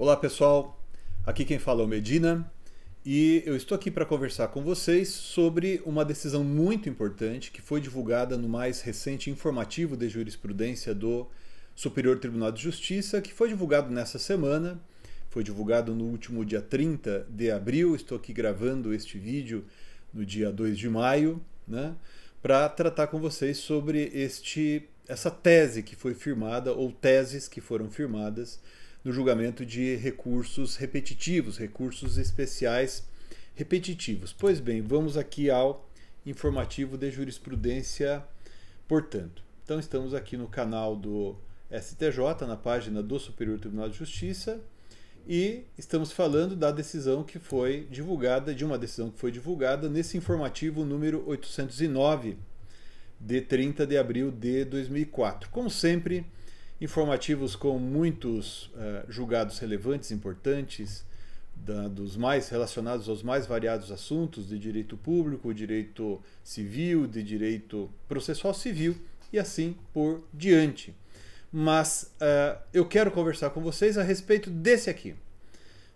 Olá pessoal, aqui quem fala é o Medina e eu estou aqui para conversar com vocês sobre uma decisão muito importante que foi divulgada no mais recente informativo de jurisprudência do Superior Tribunal de Justiça, que foi divulgado nessa semana, foi divulgado no último dia 30 de abril. Estou aqui gravando este vídeo no dia 2 de maio, né, para tratar com vocês sobre este essa tese que foi firmada ou teses que foram firmadas no julgamento de recursos repetitivos, recursos especiais repetitivos. Pois bem, vamos aqui ao informativo de jurisprudência, portanto. Então, estamos aqui no canal do STJ, na página do Superior Tribunal de Justiça, e estamos falando da decisão que foi divulgada, de uma decisão que foi divulgada nesse informativo número 809, de 30 de abril de 2004. Como sempre informativos com muitos uh, julgados relevantes, importantes, da, dos mais relacionados aos mais variados assuntos de direito público, direito civil, de direito processual civil e assim por diante. Mas uh, eu quero conversar com vocês a respeito desse aqui,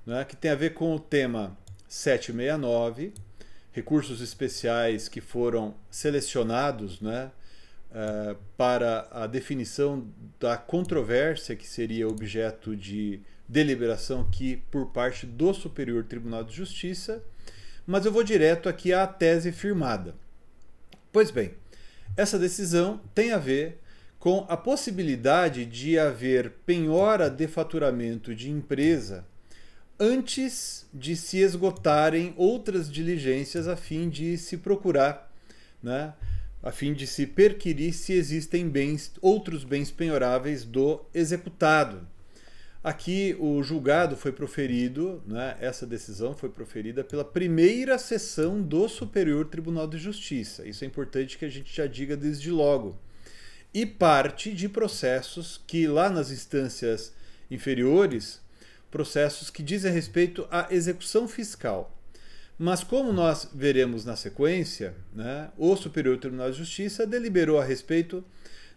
né, que tem a ver com o tema 769, recursos especiais que foram selecionados, né? uh, para a definição da controvérsia que seria objeto de deliberação que por parte do Superior Tribunal de Justiça, mas eu vou direto aqui à tese firmada. Pois bem, essa decisão tem a ver com a possibilidade de haver penhora de faturamento de empresa antes de se esgotarem outras diligências a fim de se procurar né, a fim de se perquirir se existem bens, outros bens penhoráveis do executado. Aqui o julgado foi proferido, né, essa decisão foi proferida pela primeira sessão do Superior Tribunal de Justiça. Isso é importante que a gente já diga desde logo. E parte de processos que lá nas instâncias inferiores, processos que dizem respeito à execução fiscal. Mas, como nós veremos na sequência, né, o Superior Tribunal de Justiça deliberou a respeito,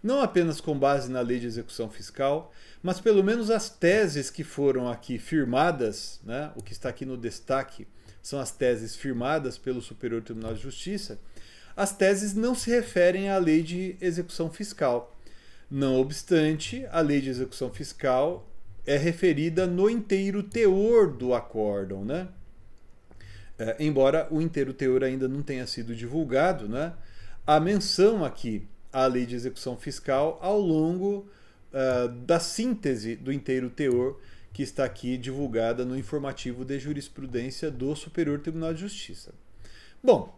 não apenas com base na lei de execução fiscal, mas pelo menos as teses que foram aqui firmadas, né, o que está aqui no destaque são as teses firmadas pelo Superior Tribunal de Justiça, as teses não se referem à lei de execução fiscal. Não obstante, a lei de execução fiscal é referida no inteiro teor do acórdão, né? É, embora o inteiro teor ainda não tenha sido divulgado, né? a menção aqui à lei de execução fiscal ao longo uh, da síntese do inteiro teor que está aqui divulgada no informativo de jurisprudência do Superior Tribunal de Justiça. Bom,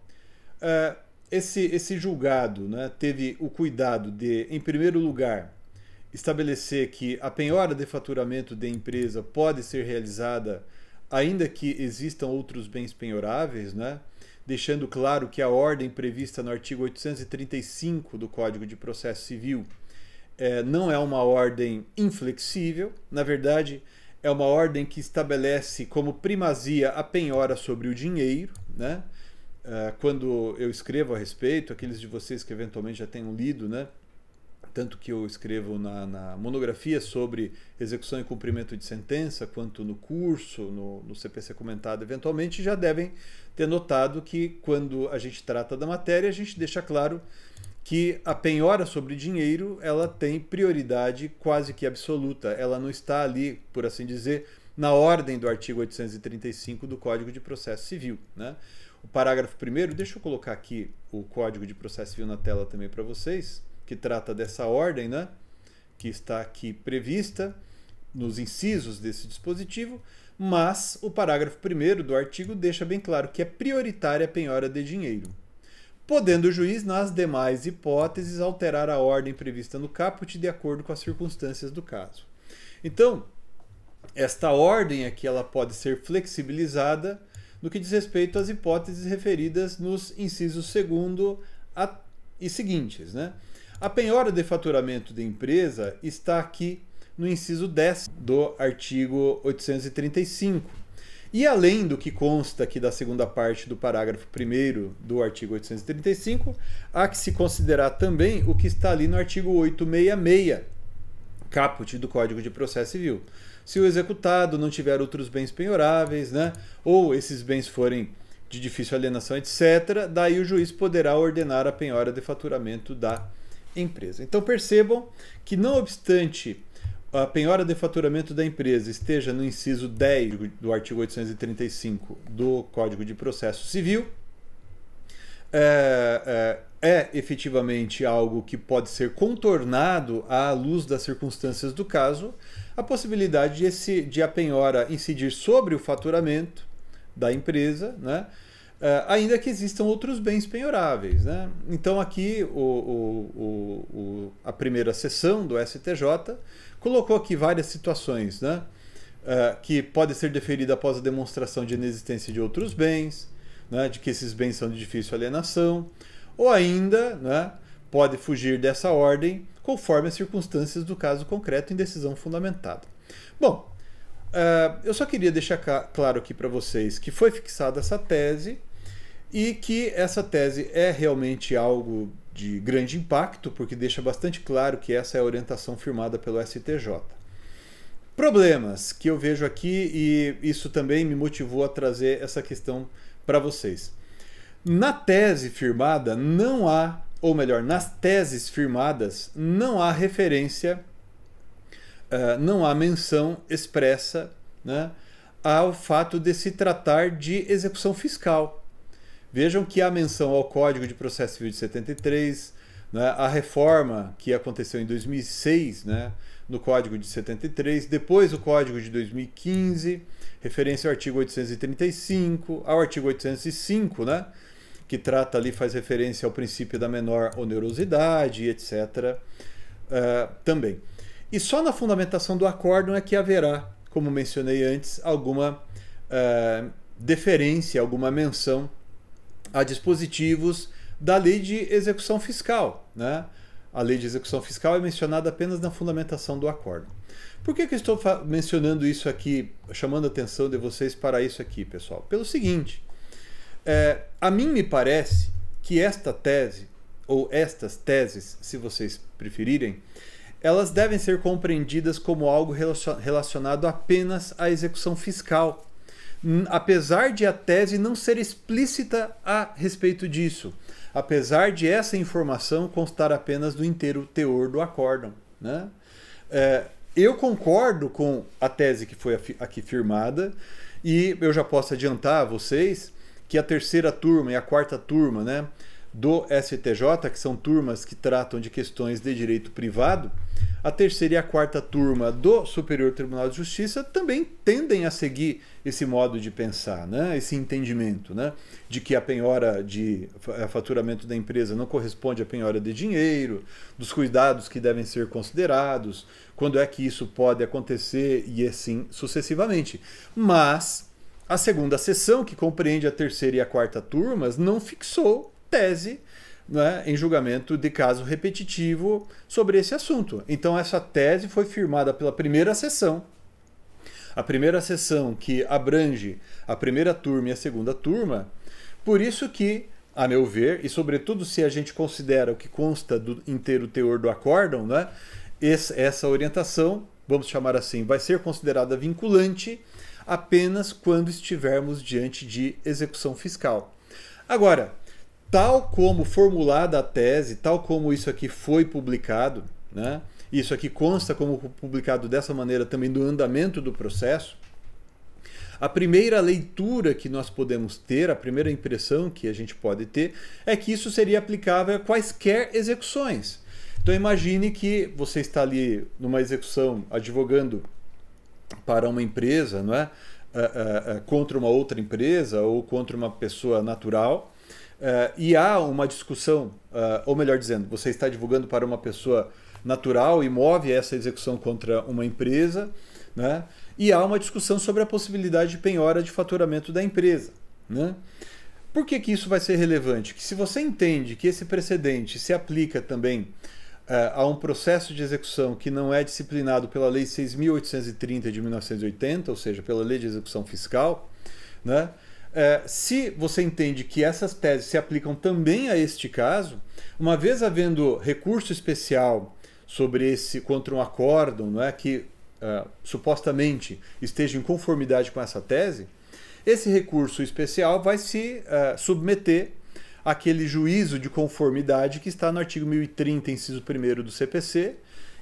uh, esse, esse julgado né, teve o cuidado de, em primeiro lugar, estabelecer que a penhora de faturamento de empresa pode ser realizada ainda que existam outros bens penhoráveis, né? deixando claro que a ordem prevista no artigo 835 do Código de Processo Civil é, não é uma ordem inflexível, na verdade, é uma ordem que estabelece como primazia a penhora sobre o dinheiro. Né? Eh, quando eu escrevo a respeito, aqueles de vocês que eventualmente já tenham lido, né? tanto que eu escrevo na, na, monografia sobre execução e cumprimento de sentença, quanto no curso, no, no, CPC comentado eventualmente, já devem ter notado que quando a gente trata da matéria, a gente deixa claro que a penhora sobre dinheiro ela tem prioridade quase que absoluta. Ela não está ali, por assim dizer, na ordem do artigo 835 do Código de Processo Civil. Né? O parágrafo primeiro, deixa eu colocar aqui o Código de Processo Civil na tela também para vocês que trata dessa ordem, né? que está aqui prevista nos incisos desse dispositivo, mas o parágrafo 1 do artigo deixa bem claro que é prioritária a penhora de dinheiro. Podendo o juiz, nas demais hipóteses, alterar a ordem prevista no caput de acordo com as circunstâncias do caso. Então, esta ordem aqui ela pode ser flexibilizada no que diz respeito às hipóteses referidas nos incisos 2 e seguintes, né? A penhora de faturamento de empresa está aqui no inciso 10 do artigo 835. E além do que consta aqui da segunda parte do parágrafo 1 do artigo 835, há que se considerar também o que está ali no artigo 866, caput do Código de Processo Civil. Se o executado não tiver outros bens penhoráveis, né, ou esses bens forem de difícil alienação, etc., daí o juiz poderá ordenar a penhora de faturamento da empresa empresa. Então percebam que, não obstante a penhora de faturamento da empresa esteja no inciso 10 do artigo 835 do Código de Processo Civil, é, é, é, efetivamente algo que pode ser contornado à luz das circunstâncias do caso, a possibilidade de, esse, de a penhora incidir sobre o faturamento da empresa, né? É, ainda que existam outros bens penhoráveis. Né? Então, aqui, o, o, o, a primeira sessão do STJ colocou aqui várias situações né? Uh, que pode ser deferida após a demonstração de inexistência de outros bens, né? de que esses bens são de difícil alienação, ou ainda né? pode fugir dessa ordem conforme as circunstâncias do caso concreto em decisão fundamentada. Bom, uh, eu só queria deixar claro aqui para vocês que foi fixada essa tese e que essa tese é realmente algo de grande impacto, porque deixa bastante claro que essa é a orientação firmada pelo STJ. Problemas que eu vejo aqui e isso também me motivou a trazer essa questão para vocês. Na tese firmada não há, ou melhor, nas teses firmadas não há referência, uh, não há menção expressa né, ao fato de se tratar de execução fiscal Vejam que há menção ao Código de Processo Civil de 73, né, a reforma que aconteceu em 2006 né, no Código de 73, depois o Código de 2015, referência ao artigo 835, ao artigo 805, né, que trata ali, faz referência ao princípio da menor onerosidade, etc. Uh, eh, também. E só na fundamentação do acórdão é que haverá, como mencionei antes, alguma uh, deferência, alguma menção a dispositivos da lei de execução fiscal. Né? A lei de execução fiscal é mencionada apenas na fundamentação do acordo. Por que, que eu estou mencionando isso aqui, chamando a atenção de vocês para isso aqui, pessoal? Pelo seguinte, é, a mim me parece que esta tese, ou estas teses, se vocês preferirem, elas devem ser compreendidas como algo relacionado apenas à execução fiscal apesar de a tese não ser explícita a respeito disso, apesar de essa informação constar apenas do inteiro teor do acórdão. Né? É, eu concordo com a tese que foi aqui firmada, e eu já posso adiantar a vocês que a terceira turma e a quarta turma né, do STJ, que são turmas que tratam de questões de direito privado, a terceira e a quarta turma do Superior Tribunal de Justiça também tendem a seguir esse modo de pensar, né? esse entendimento né? de que a penhora de eh, faturamento da empresa não corresponde à penhora de dinheiro, dos cuidados que devem ser considerados, quando é que isso pode acontecer e assim sucessivamente. Mas a segunda sessão, que compreende a terceira e a quarta turmas, não fixou tese né, em julgamento de caso repetitivo sobre esse assunto. Então, essa tese foi firmada pela primeira sessão. A primeira sessão que abrange a primeira turma e a segunda turma. Por isso que, a meu ver, e sobretudo se a gente considera o que consta do inteiro teor do acórdão, né, essa orientação, vamos chamar assim, vai ser considerada vinculante apenas quando estivermos diante de execução fiscal. Agora, tal como formulada a tese, tal como isso aqui foi publicado, né? isso aqui consta como publicado dessa maneira também do andamento do processo, a primeira leitura que nós podemos ter, a primeira impressão que a gente pode ter, é que isso seria aplicável a quaisquer execuções. Então imagine que você está ali numa execução advogando para uma empresa, não é? Eh, eh, eh, contra uma outra empresa ou contra uma pessoa natural Uh, e há uma discussão, uh, ou melhor dizendo, você está divulgando para uma pessoa natural e move essa execução contra uma empresa, né? e há uma discussão sobre a possibilidade de penhora de faturamento da empresa. Né? Por que, que isso vai ser relevante? Que se você entende que esse precedente se aplica também uh, a um processo de execução que não é disciplinado pela Lei 6.830 de 1980, ou seja, pela Lei de Execução Fiscal, né? É, se você entende que essas teses se aplicam também a este caso, uma vez havendo recurso especial sobre esse contra um acórdão, não é que é, supostamente esteja em conformidade com essa tese, esse recurso especial vai se é, submeter àquele juízo de conformidade que está no artigo 1030, inciso 1 do CPC,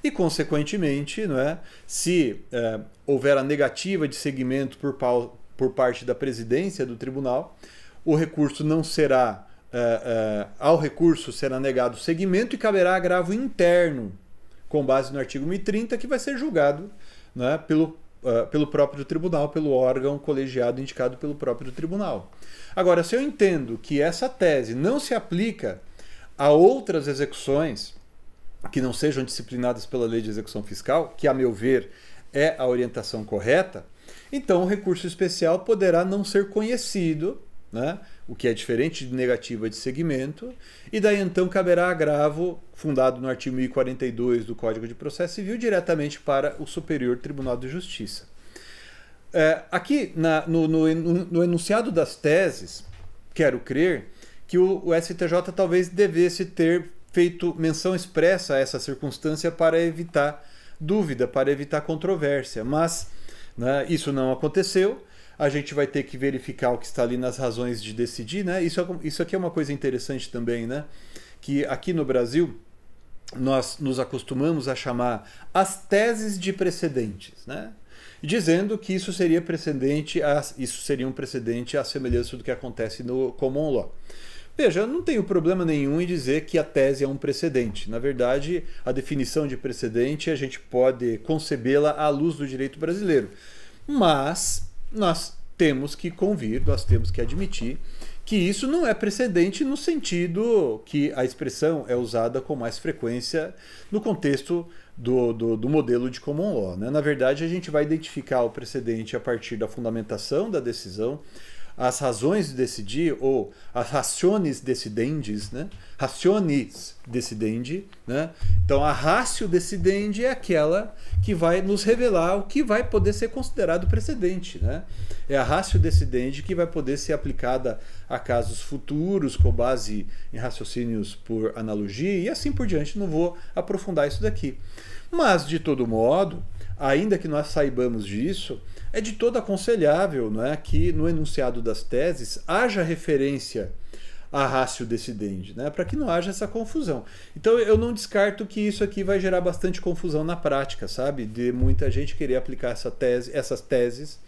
e, consequentemente, não é, se é, houver a negativa de segmento por, por parte da presidência do tribunal. O recurso não será. Uh, uh, ao recurso será negado o segmento e caberá agravo interno, com base no artigo 130, que vai ser julgado né, pelo, uh, pelo próprio tribunal, pelo órgão colegiado indicado pelo próprio tribunal. Agora, se eu entendo que essa tese não se aplica a outras execuções que não sejam disciplinadas pela lei de execução fiscal, que a meu ver é a orientação correta, então, o recurso especial poderá não ser conhecido, né? o que é diferente de negativa de segmento, e daí então caberá agravo, fundado no artigo 1042 do Código de Processo Civil, diretamente para o Superior Tribunal de Justiça. É, aqui, na, no, no, no, enunciado das teses, quero crer que o, o STJ talvez devesse ter feito menção expressa a essa circunstância para evitar dúvida, para evitar controvérsia, mas né? Isso não aconteceu. A gente vai ter que verificar o que está ali nas razões de decidir. Né? Isso, é isso aqui é uma coisa interessante também, né? que aqui no Brasil nós nos acostumamos a chamar as teses de precedentes, né? dizendo que isso seria precedente a, isso seria um precedente à semelhança do que acontece no common law. Veja, não tenho problema nenhum em dizer que a tese é um precedente. Na verdade, a definição de precedente a gente pode concebê-la à luz do direito brasileiro. Mas nós temos que convir, nós temos que admitir que isso não é precedente no sentido que a expressão é usada com mais frequência no contexto do, do, do modelo de common law. Né? Na verdade, a gente vai identificar o precedente a partir da fundamentação da decisão, as razões de decidir, ou as raciones decidendes, né? Raciones decidendi, né? Então, a ratio decidendi é aquela que vai nos revelar o que vai poder ser considerado precedente, né? É a ratio decidendi que vai poder ser aplicada a casos futuros com base em raciocínios por analogia e assim por diante. Não vou aprofundar isso daqui. Mas, de todo modo, ainda que nós saibamos disso, é de todo aconselhável não é, que no enunciado das teses haja referência a ratio decidendi, né? para que não haja essa confusão. Então eu não descarto que isso aqui vai gerar bastante confusão na prática, sabe? De muita gente querer aplicar essa tese, essas teses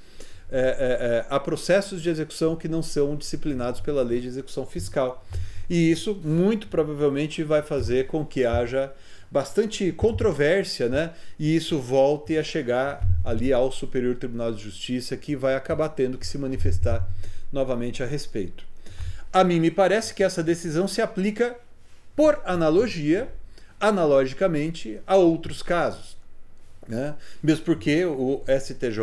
é, é, é, a processos de execução que não são disciplinados pela lei de execução fiscal. E isso muito provavelmente vai fazer com que haja bastante controvérsia, né? E isso volte a chegar ali ao Superior Tribunal de Justiça, que vai acabar tendo que se manifestar novamente a respeito. A mim me parece que essa decisão se aplica por analogia, analogicamente, a outros casos. Né? Mesmo porque o STJ,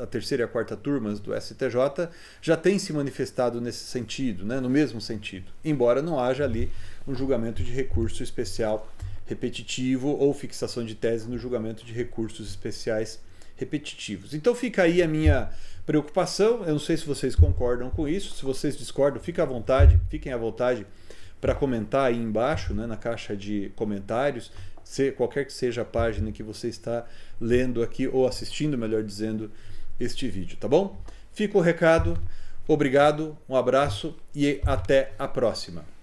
a terceira e a quarta turmas do STJ, já tem se manifestado nesse sentido, né? no mesmo sentido, embora não haja ali um julgamento de recurso especial repetitivo ou fixação de tese no julgamento de recursos especiais repetitivos. Então fica aí a minha preocupação. Eu não sei se vocês concordam com isso. Se vocês discordam, fica à vontade, fiquem à vontade para comentar aí embaixo, né, na caixa de comentários, se, qualquer que seja a página que você está lendo aqui ou assistindo, melhor dizendo, este vídeo, tá bom? Fica o recado. Obrigado, um abraço e até a próxima.